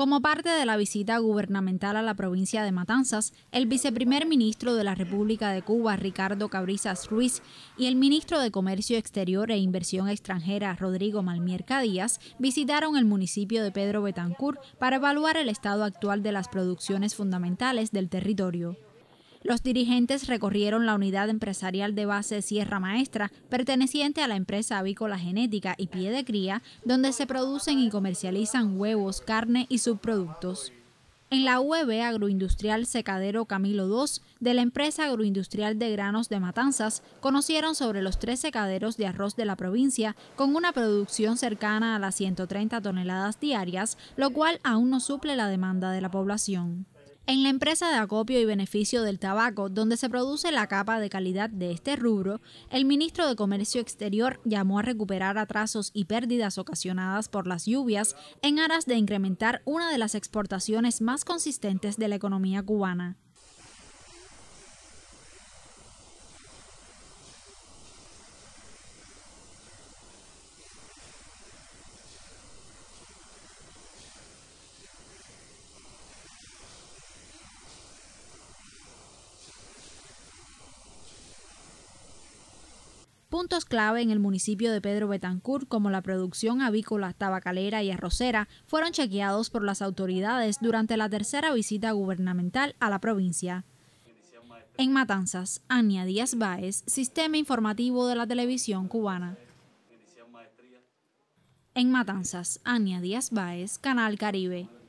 Como parte de la visita gubernamental a la provincia de Matanzas, el viceprimer ministro de la República de Cuba, Ricardo Cabrizas Ruiz, y el ministro de Comercio Exterior e Inversión Extranjera, Rodrigo Malmier Díaz, visitaron el municipio de Pedro Betancur para evaluar el estado actual de las producciones fundamentales del territorio. Los dirigentes recorrieron la unidad empresarial de base Sierra Maestra, perteneciente a la empresa avícola genética y pie de cría, donde se producen y comercializan huevos, carne y subproductos. En la UEB Agroindustrial Secadero Camilo II de la empresa agroindustrial de granos de Matanzas conocieron sobre los tres secaderos de arroz de la provincia con una producción cercana a las 130 toneladas diarias, lo cual aún no suple la demanda de la población. En la empresa de acopio y beneficio del tabaco, donde se produce la capa de calidad de este rubro, el ministro de Comercio Exterior llamó a recuperar atrasos y pérdidas ocasionadas por las lluvias en aras de incrementar una de las exportaciones más consistentes de la economía cubana. Puntos clave en el municipio de Pedro Betancourt, como la producción avícola, tabacalera y arrocera, fueron chequeados por las autoridades durante la tercera visita gubernamental a la provincia. En Matanzas, Ania Díaz Báez, Sistema Informativo de la Televisión Cubana. En Matanzas, Ania Díaz Báez, Canal Caribe.